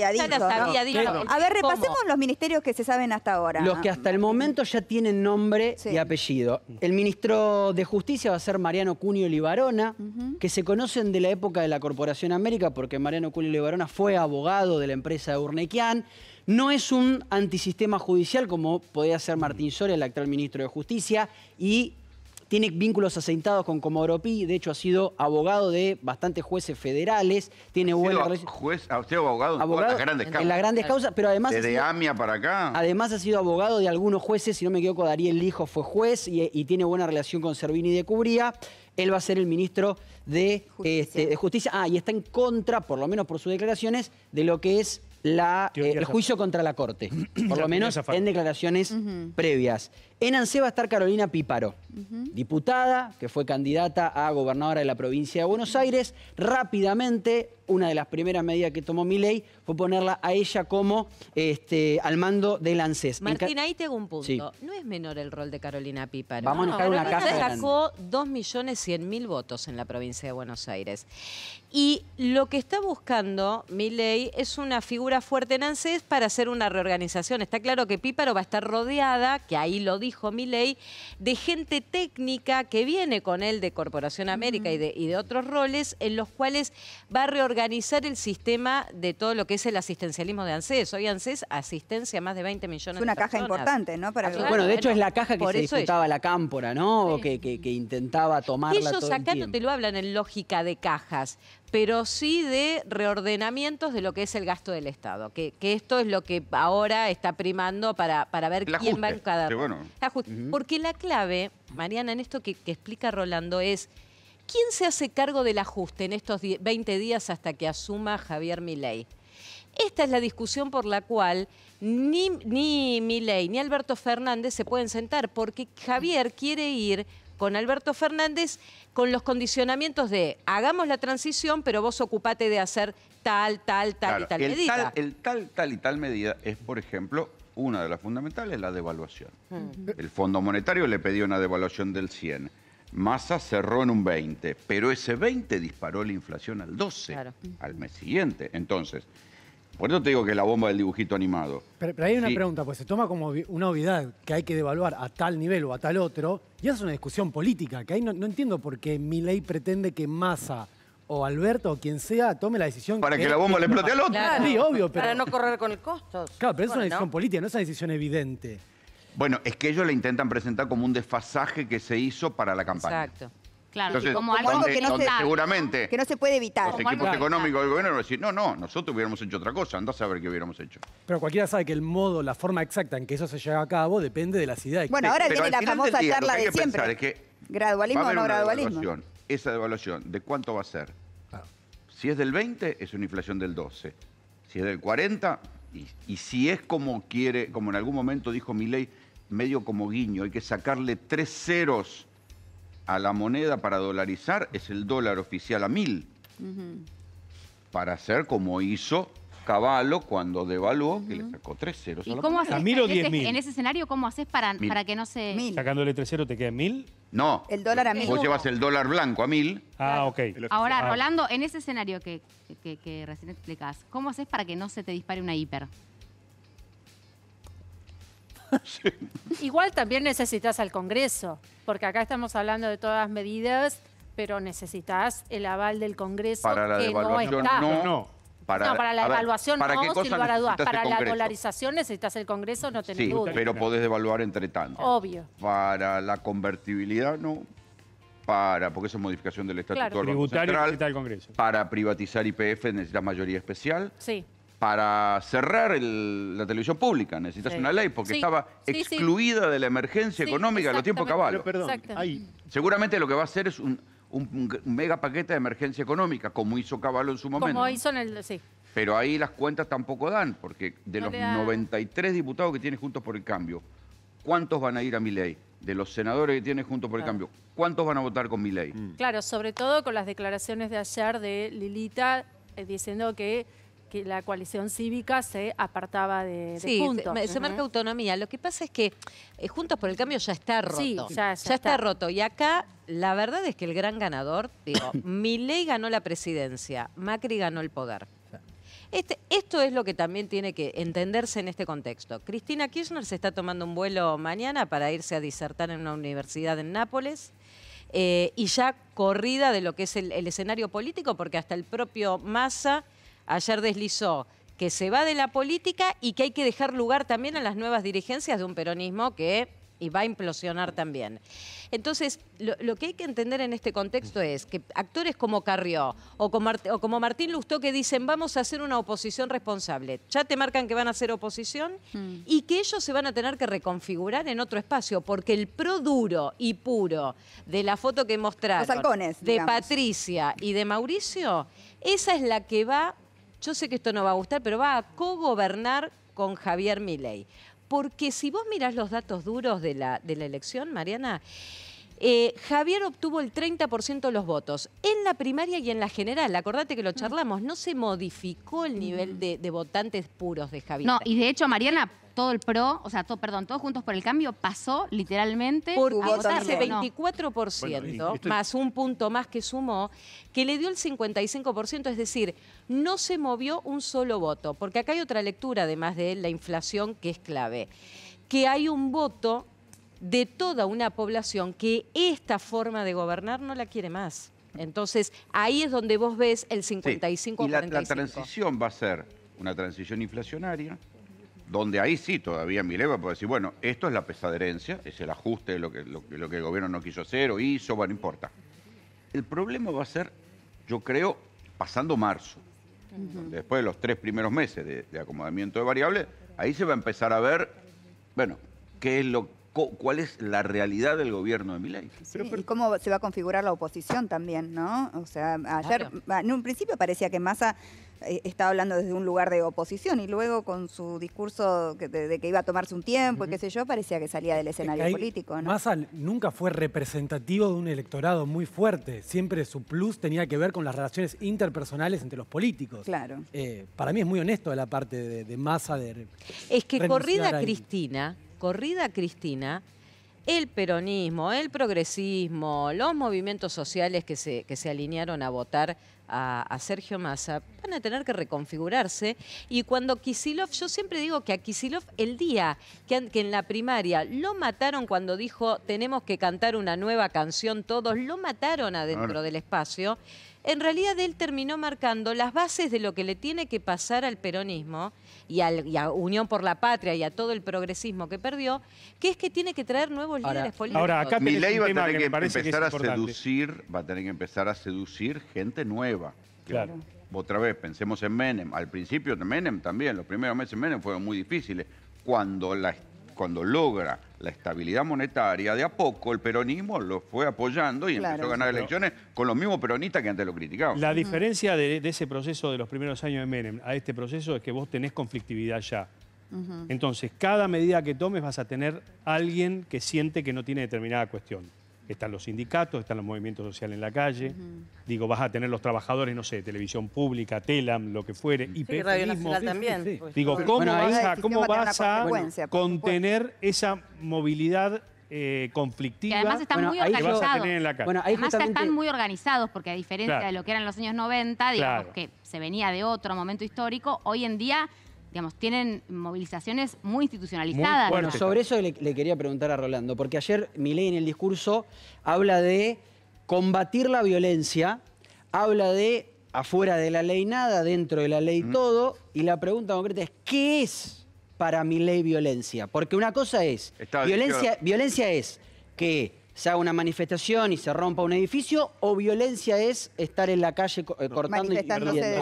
a ver, repasemos los ministerios que se saben hasta ahora. Los que hasta el momento ya tienen nombre y apellido. El ministro de Justicia va a ser Mariano Cunio Libarona, que se conocen de la época de la Corporación América porque Mariano Cunio Libarona fue abogado de la empresa Urnequian. No es un antisistema judicial como podía ser Martín Soria, el actual ministro de Justicia, y tiene vínculos aceitados con comoropí de hecho ha sido abogado de bastantes jueces federales, tiene buena ha sido abogado, en, las grandes causas. En las grandes causas, pero además. Desde AMIA para acá. Además ha sido abogado de algunos jueces, si no me equivoco, Darío Lijo fue juez y, tiene buena relación con Servini de Cubría. Él va a ser el ministro este, de justicia. Ah, y está en contra, por lo menos por sus declaraciones, de lo que es la, eh, el juicio contra la Corte, por lo menos en declaraciones previas. En ANSE va a estar Carolina Píparo, diputada que fue candidata a gobernadora de la provincia de Buenos Aires. Rápidamente, una de las primeras medidas que tomó Milei fue ponerla a ella como este, al mando del ANSES. Martín, ahí tengo un punto. No es menor el rol de Carolina Píparo. Vamos a una una casa sacó 2.100.000 votos en la provincia de Buenos Aires. Y lo que está buscando Milei es una figura fuerte en ANSES para hacer una reorganización. Está claro que Píparo va a estar rodeada, que ahí lo dijo dijo de gente técnica que viene con él de Corporación América y, de, otros roles, en los cuales va a reorganizar el sistema de todo lo que es el asistencialismo de ANSES. Hoy ANSES asistencia más de 20 millones de personas. Es una caja importante, ¿no? Ah, bueno, de hecho es la caja que se disputaba la cámpora, ¿no? Que, intentaba tomarla Ellos acá no te lo hablan en lógica de cajas pero sí de reordenamientos de lo que es el gasto del Estado, que, esto es lo que ahora está primando para, para ver quién va a cada... bueno. Porque la clave, Mariana, en esto que, explica Rolando es... ¿Quién se hace cargo del ajuste en estos 20 días hasta que asuma Javier Milei? Esta es la discusión por la cual ni, ni Milei ni Alberto Fernández se pueden sentar, porque Javier quiere ir con Alberto Fernández con los condicionamientos de hagamos la transición, pero vos ocupate de hacer tal, tal, tal y tal medida. Tal, el tal, tal y tal medida es, por ejemplo, una de las fundamentales, la devaluación. Mm. El Fondo Monetario le pidió una devaluación del 100. Massa cerró en un 20, pero ese 20 disparó la inflación al 12 al mes siguiente. Entonces, por eso te digo que la bomba del dibujito animado. Pero, hay una pregunta, pues se toma como una obviedad que hay que devaluar a tal nivel o a tal otro, y es una discusión política, que ahí no, entiendo por qué mi ley pretende que Massa o Alberto o quien sea tome la decisión. Para que la bomba le explote al otro. Sí, obvio, pero- Para no correr con el costo. Claro, pero es una decisión política, no es una decisión evidente. Bueno, es que ellos la intentan presentar como un desfasaje que se hizo para la campaña. Exacto. Claro, como algo que no se, seguramente que no se puede evitar. Los equipos económicos del gobierno decir, no, no, nosotros hubiéramos hecho otra cosa, andás a ver qué hubiéramos hecho. Pero cualquiera sabe que el modo, la forma exacta en que eso se lleva a cabo depende de la ciudad. Bueno, ahora la famosa charla de siempre. gradualismo o no gradualismo. Esa devaluación, ¿de cuánto va a ser? Si es del 20, es una inflación del 12. Si es del 40, y, y si es como quiere, como en algún momento dijo mi ley, medio como guiño, hay que sacarle tres ceros a la moneda para dolarizar es el dólar oficial a mil. Para hacer como hizo Caballo cuando devaluó, que le sacó tres ceros. a En ese escenario, ¿cómo haces para, para que no se...? ¿Sacándole tres ceros te queda mil? No. El dólar a mil. Vos llevas el dólar blanco a mil. Ah, ok. Ahora, ah. Rolando, en ese escenario que, que recién explicás, ¿cómo haces para que no se te dispare una hiper? Igual también necesitas al Congreso, porque acá estamos hablando de todas medidas, pero necesitas el aval del Congreso que no está. No, Para, para la evaluación no. ¿para no, sin Para la dolarización necesitas el Congreso, no tenés sí, pero podés devaluar entre tanto. Obvio. Para la convertibilidad, no. Para, porque eso es modificación del Estatuto de Tributario Para privatizar IPF necesitas mayoría especial. Sí para cerrar la televisión pública. Necesitas una ley porque estaba excluida de la emergencia económica de los tiempos caballos. ahí. Seguramente lo que va a hacer es un, mega paquete de emergencia económica, como hizo Caballo en su momento. Como hizo en el... Sí. Pero ahí las cuentas tampoco dan, porque de los 93 diputados que tiene Juntos por el Cambio, ¿cuántos van a ir a mi ley? De los senadores que tiene Juntos por el Cambio, ¿cuántos van a votar con mi ley? Mm. Claro, sobre todo con las declaraciones de ayer de Lilita eh, diciendo que que la coalición cívica se apartaba de, de sí, Se, marca autonomía. Lo que pasa es que eh, Juntos por el Cambio ya está roto. ya, está. roto. Y acá la verdad es que el gran ganador, digo, Milei ganó la presidencia, Macri ganó el poder. Este, esto es lo que también tiene que entenderse en este contexto. Cristina Kirchner se está tomando un vuelo mañana para irse a disertar en una universidad en Nápoles. Eh, y ya corrida de lo que es el, escenario político, porque hasta el propio Massa ayer deslizó que se va de la política y que hay que dejar lugar también a las nuevas dirigencias de un peronismo que va a implosionar también. Entonces, lo, que hay que entender en este contexto es que actores como Carrió o como, Martín Lustó que dicen vamos a hacer una oposición responsable, ya te marcan que van a hacer oposición mm. y que ellos se van a tener que reconfigurar en otro espacio, porque el pro duro y puro de la foto que mostraron de Patricia y de Mauricio, esa es la que va yo sé que esto no va a gustar, pero va a cogobernar con Javier Milei. Porque si vos mirás los datos duros de la, de la elección, Mariana, eh, Javier obtuvo el 30% de los votos en la primaria y en la general. Acordate que lo mm. charlamos, no se modificó el nivel mm. de votantes puros de Javier. No, y de hecho, Mariana, todo el PRO, o sea, todo, perdón, todos juntos por el cambio, pasó literalmente por a votarse 24%, más un punto más que sumó, que le dio el 55%, es decir, no se movió un solo voto, porque acá hay otra lectura, además de la inflación, que es clave, que hay un voto de toda una población que esta forma de gobernar no la quiere más. Entonces, ahí es donde vos ves el 55 Y la transición va a ser una transición inflacionaria, donde ahí sí todavía a poder decir, bueno, esto es la pesaderencia, es el ajuste de lo que, lo, que el gobierno no quiso hacer o hizo, bueno, importa. El problema va a ser, yo creo, pasando marzo, después de los tres primeros meses de, acomodamiento de variables, ahí se va a empezar a ver, bueno, qué es lo cuál es la realidad del gobierno de Milei. y cómo se va a configurar la oposición también, ¿no? O sea, ayer, en un principio parecía que Massa eh, estaba hablando desde un lugar de oposición y luego con su discurso de, que iba a tomarse un tiempo y qué sé yo, parecía que salía del escenario político. Massa nunca fue representativo de un electorado muy fuerte. Siempre su plus tenía que ver con las relaciones interpersonales entre los políticos. Claro. Eh, para mí es muy honesto de la parte de, de Massa de. Es que corrida Cristina, corrida Cristina el peronismo, el progresismo, los movimientos sociales que se, que se alinearon a votar a, Sergio Massa van a tener que reconfigurarse. Y cuando Kisilov, yo siempre digo que a Kisilov el día que, en la primaria lo mataron cuando dijo tenemos que cantar una nueva canción todos, lo mataron adentro del espacio en realidad él terminó marcando las bases de lo que le tiene que pasar al peronismo y, a Unión por la Patria y a todo el progresismo que perdió, que es que tiene que traer nuevos líderes políticos. Ahora, acá mi ley va a tener que, empezar a seducir, va a tener que empezar a seducir gente nueva. Claro. Otra vez, pensemos en Menem. Al principio de Menem también, los primeros meses de Menem fueron muy difíciles. Cuando, cuando logra la estabilidad monetaria, de a poco el peronismo lo fue apoyando y empezó a ganar elecciones con los mismos peronistas que antes lo criticaban. La diferencia de, ese proceso de los primeros años de Menem a este proceso es que vos tenés conflictividad ya. Entonces, cada medida que tomes vas a tener alguien que siente que no tiene determinada cuestión están los sindicatos, están los movimientos sociales en la calle. Digo, vas a tener los trabajadores, no sé, televisión pública, TELAM, lo que fuere, y Radio Nacional también. Digo, ¿cómo vas a, contener esa movilidad eh, conflictiva. Que además están muy organizados. además están muy organizados, porque a diferencia de lo que eran los años 90, digamos que se venía de otro momento histórico, hoy en día digamos, tienen movilizaciones muy institucionalizadas. bueno, sobre eso le, quería preguntar a Rolando, porque ayer mi ley en el discurso habla de combatir la violencia, habla de afuera de la ley nada, dentro de la ley mm. todo, y la pregunta concreta es, ¿qué es para mi ley violencia? Porque una cosa es, violencia, violencia es que se haga una manifestación y se rompa un edificio, o violencia es estar en la calle eh, cortando y...